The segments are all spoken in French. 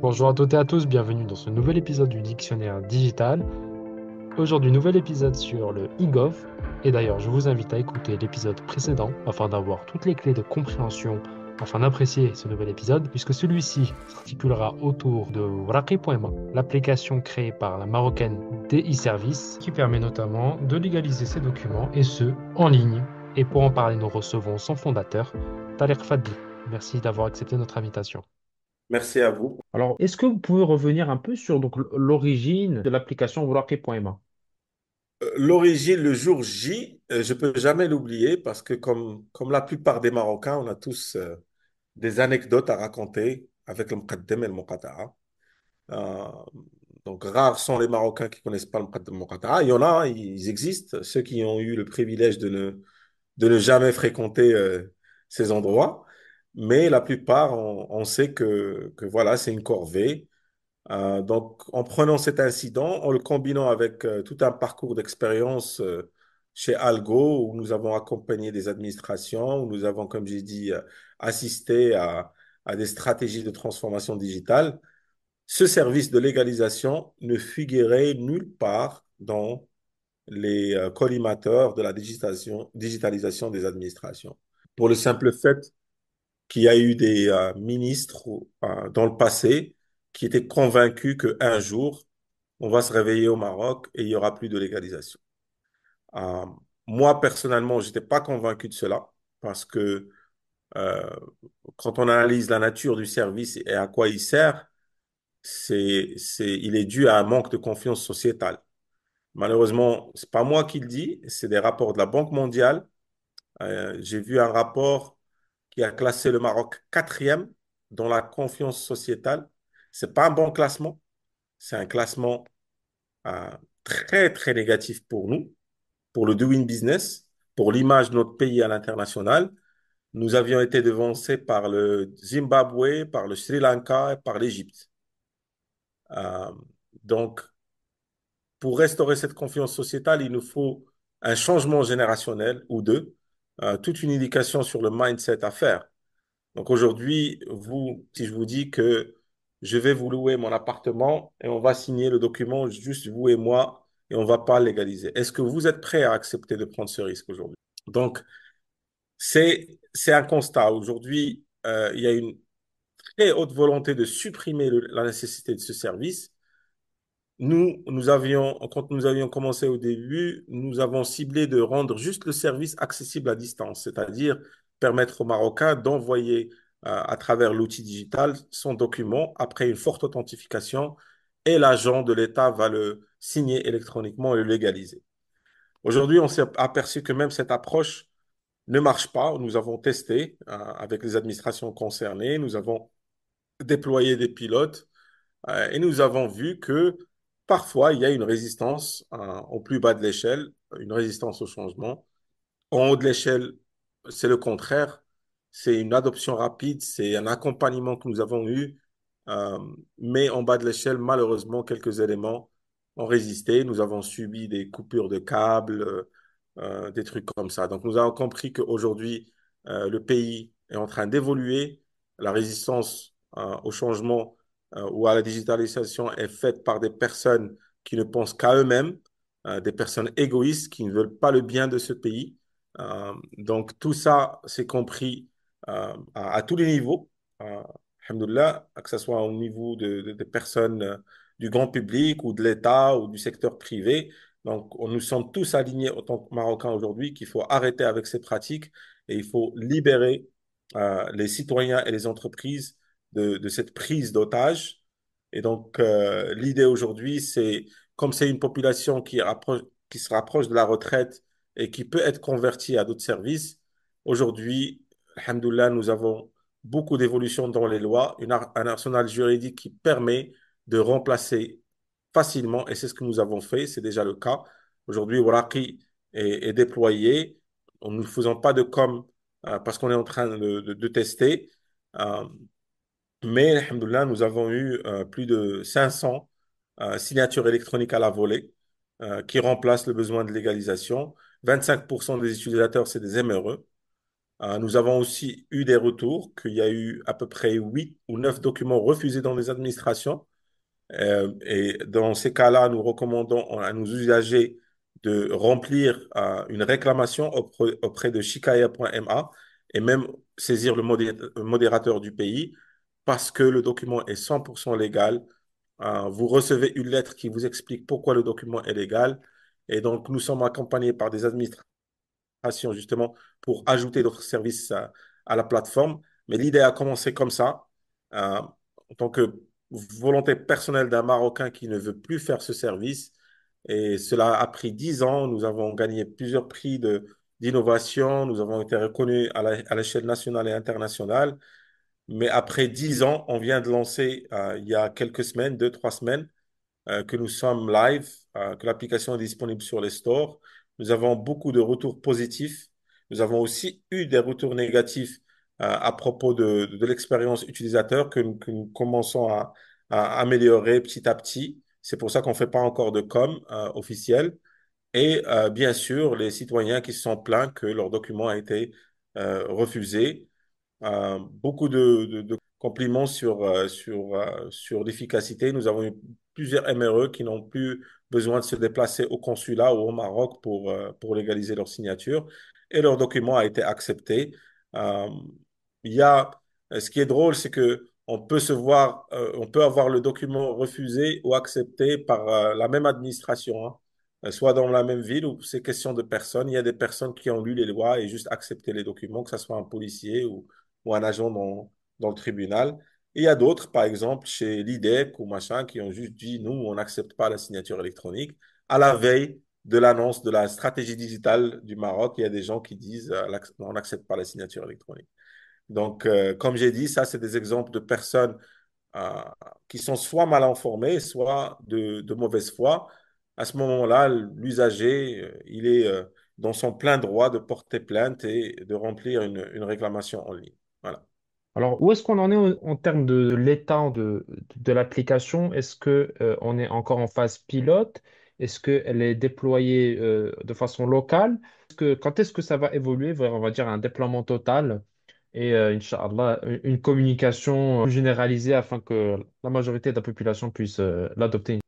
Bonjour à toutes et à tous, bienvenue dans ce nouvel épisode du Dictionnaire Digital. Aujourd'hui, nouvel épisode sur le e Et d'ailleurs, je vous invite à écouter l'épisode précédent afin d'avoir toutes les clés de compréhension afin d'apprécier ce nouvel épisode, puisque celui-ci s'articulera autour de Wraki.ma, l'application créée par la marocaine DI Service, qui permet notamment de légaliser ses documents, et ce, en ligne. Et pour en parler, nous recevons son fondateur, Tarek Fadi. Merci d'avoir accepté notre invitation. Merci à vous. Alors, est-ce que vous pouvez revenir un peu sur donc l'origine de l'application Wuraki.ma euh, L'origine, le jour J, euh, je peux jamais l'oublier parce que comme, comme la plupart des Marocains, on a tous euh, des anecdotes à raconter avec le Mqaddem et le Mokata. donc, rares sont les Marocains qui connaissent pas le Mqaddem et le Il y en a, ils existent, ceux qui ont eu le privilège de ne, de ne jamais fréquenter ces endroits. Mais la plupart, on, sait que, voilà, c'est une corvée. Euh, donc, en prenant cet incident, en le combinant avec euh, tout un parcours d'expérience euh, chez Algo, où nous avons accompagné des administrations, où nous avons, comme j'ai dit, assisté à, des stratégies de transformation digitale, ce service de légalisation ne figurait nulle part dans les collimateurs de la digitalisation des administrations. Pour le simple fait qu'il y a eu des euh, ministres euh, dans le passé qui étaient convaincus qu'un jour, on va se réveiller au Maroc et il n'y aura plus de légalisation. Euh, moi, personnellement, je n'étais pas convaincu de cela parce que quand on analyse la nature du service et à quoi il sert, c'est, c'est, il est dû à un manque de confiance sociétale. Malheureusement, c'est pas moi qui le dis, c'est des rapports de la Banque mondiale. J'ai vu un rapport qui a classé le Maroc quatrième dans la confiance sociétale. Ce n'est pas un bon classement. C'est un classement euh, très, très négatif pour nous, pour le doing business, pour l'image de notre pays à l'international. Nous avions été devancés par le Zimbabwe, par le Sri Lanka et par l'Égypte. Euh, donc, pour restaurer cette confiance sociétale, il nous faut un changement générationnel ou deux. Euh, toute une indication sur le mindset à faire. Donc aujourd'hui, vous, si je vous dis que je vais vous louer mon appartement et on va signer le document juste vous et moi et on va pas légaliser. Est-ce que vous êtes prêt à accepter de prendre ce risque aujourd'hui Donc c'est c'est un constat aujourd'hui. Euh, il y a une très haute volonté de supprimer la nécessité de ce service nous, nous avions, quand nous avions commencé au début, nous avons ciblé de rendre juste le service accessible à distance, c'est-à-dire permettre aux Marocains d'envoyer euh, à travers l'outil digital son document après une forte authentification et l'agent de l'État va le signer électroniquement et le légaliser. Aujourd'hui, on s'est aperçu que même cette approche ne marche pas. Nous avons testé euh, avec les administrations concernées, nous avons déployé des pilotes euh, et nous avons vu que parfois, il y a une résistance euh, au plus bas de l'échelle, une résistance au changement. En haut de l'échelle, c'est le contraire. C'est une adoption rapide, c'est un accompagnement que nous avons eu. Euh, mais en bas de l'échelle, malheureusement, quelques éléments ont résisté. Nous avons subi des coupures de câbles, euh, des trucs comme ça. Donc, nous avons compris qu'aujourd'hui, euh, le pays est en train d'évoluer. La résistance au changement euh, où la digitalisation est faite par des personnes qui ne pensent qu'à eux-mêmes, euh, des personnes égoïstes qui ne veulent pas le bien de ce pays. Euh, donc tout ça, c'est compris à, tous les niveaux, que ce soit au niveau de, des personnes du grand public ou de l'État ou du secteur privé. Donc, on nous sommes tous alignés en tant que Marocains aujourd'hui qu'il faut arrêter avec ces pratiques et il faut libérer les citoyens et les entreprises de, cette prise d'otages. Et donc, euh, l'idée aujourd'hui, c'est comme c'est une population qui, qui se rapproche de la retraite et qui peut être convertie à d'autres services, aujourd'hui, alhamdoulilah, nous avons beaucoup d'évolutions dans les lois, une un arsenal juridique qui permet de remplacer facilement, et c'est ce que nous avons fait, c'est déjà le cas. Aujourd'hui, Waraki est, est, déployé, nous ne faisons pas de com euh, parce qu'on est en train de, de tester. Euh, mais, alhamdoulilah, nous avons eu euh, plus de 500 euh, signatures électroniques à la volée euh, qui remplacent le besoin de légalisation. 25% des utilisateurs, c'est des MRE. nous avons aussi eu des retours qu'il y a eu à peu près 8 ou 9 documents refusés dans les administrations. et dans ces cas-là, nous recommandons à nos usagers de remplir une réclamation auprès, auprès de shikaya.ma et même saisir le modérateur du pays parce que le document est 100% légal. Euh, vous recevez une lettre qui vous explique pourquoi le document est légal. Et donc, nous sommes accompagnés par des administrations, justement, pour ajouter d'autres services euh, à, la plateforme. Mais l'idée a commencé comme ça. Euh, en tant que volonté personnelle d'un Marocain qui ne veut plus faire ce service. Et cela a pris dix ans. Nous avons gagné plusieurs prix de, d'innovation. Nous avons été reconnus à l'échelle nationale et internationale. Mais après dix ans, on vient de lancer euh, il y a quelques semaines, deux, trois semaines, euh, que nous sommes live, euh, que l'application est disponible sur les stores. Nous avons beaucoup de retours positifs. Nous avons aussi eu des retours négatifs à propos de, l'expérience utilisateur que, nous commençons à, à, améliorer petit à petit. C'est pour ça qu'on ne fait pas encore de com officiel. Et bien sûr, les citoyens qui se sont plaints que leur document a été refusé euh, beaucoup de, compliments sur, euh, sur, euh, sur l'efficacité. Nous avons eu plusieurs MRE qui n'ont plus besoin de se déplacer au consulat ou au Maroc pour, pour légaliser leur signature et leur document a été accepté. il y a, ce qui est drôle, c'est que on peut se voir, on peut avoir le document refusé ou accepté par la même administration. Hein. soit dans la même ville ou c'est question de personnes. Il y a des personnes qui ont lu les lois et juste accepté les documents, que ce soit un policier ou, ou un agent dans, dans le tribunal. Et il y a d'autres, par exemple, chez l'IDEC ou machin, qui ont juste dit, nous, on n'accepte pas la signature électronique. À la veille de l'annonce de la stratégie digitale du Maroc, il y a des gens qui disent, euh, on n'accepte pas la signature électronique. Donc, euh, comme j'ai dit, ça, c'est des exemples de personnes euh, qui sont soit mal informées, soit de, mauvaise foi. À ce moment-là, l'usager, il est dans son plein droit de porter plainte et de remplir une réclamation en ligne. Alors, où est-ce qu'on en est en, termes de l'état de, l'application? Est-ce que euh, on est encore en phase pilote? Est-ce qu'elle est déployée euh, de façon locale? quand est-ce que ça va évoluer on va dire, un déploiement total et, euh, une communication généralisée afin que la majorité de la population puisse l'adopter?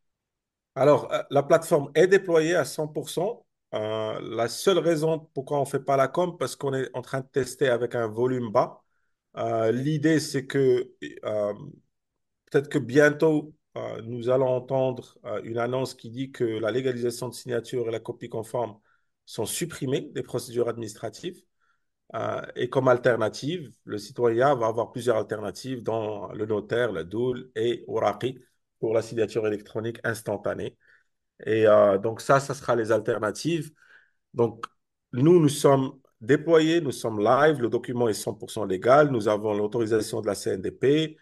Alors, la plateforme est déployée à 100%. la seule raison pourquoi on ne fait pas la com, parce qu'on est en train de tester avec un volume bas. Euh, l'idée, c'est que euh, peut-être que bientôt, euh, nous allons entendre une annonce qui dit que la légalisation de signature et la copie conforme sont supprimées des procédures administratives. et comme alternative, le citoyen va avoir plusieurs alternatives, dont le notaire, le doule et Oraki pour la signature électronique instantanée. Et donc ça, ça sera les alternatives. Donc nous, nous sommes déployé, nous sommes live, le document est 100% légal, nous avons l'autorisation de la CNDP.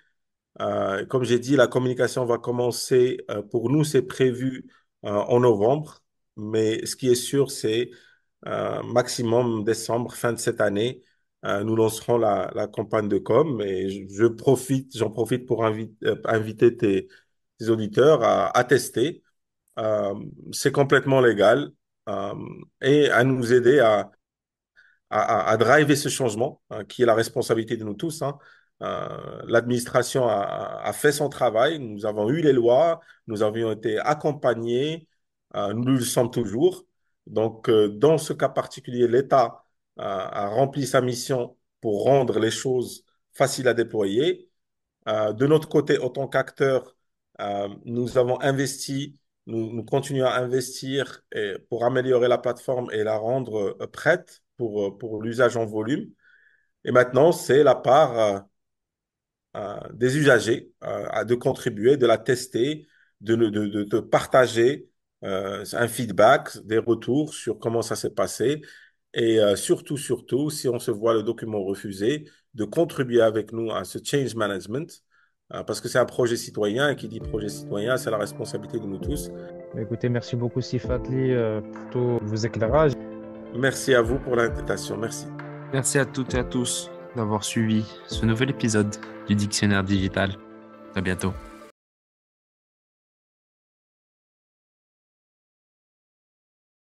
Euh, comme j'ai dit, la communication va commencer, euh, pour nous, c'est prévu euh, en novembre, mais ce qui est sûr, c'est maximum décembre, fin de cette année, nous lancerons la, campagne de com. Et je, profite, j'en profite pour inviter tes, auditeurs à, à tester. c'est complètement légal et à nous aider à, à, à, à driver ce changement, hein, qui est la responsabilité de nous tous. Hein. Euh, l'administration a, a, fait son travail, nous avons eu les lois, nous avions été accompagnés, euh, nous le sommes toujours. Donc, euh, dans ce cas particulier, l'État a rempli sa mission pour rendre les choses faciles à déployer. de notre côté, en tant qu'acteur, nous avons investi, nous, nous, continuons à investir pour améliorer la plateforme et la rendre prête pour, euh, pour l'usage en volume. Et maintenant, c'est la part euh, euh, des usagers euh, de contribuer, de la tester, de, de, de, partager un feedback, des retours sur comment ça s'est passé. Et surtout, surtout, si on se voit le document refusé, de contribuer avec nous à ce change management, parce que c'est un projet citoyen, et qui dit projet citoyen, c'est la responsabilité de nous tous. Écoutez, merci beaucoup Sifatli pour tous vos éclairages. Merci à vous pour l'invitation. Merci. Merci à toutes et à tous d'avoir suivi ce nouvel épisode du Dictionnaire Digital. À bientôt.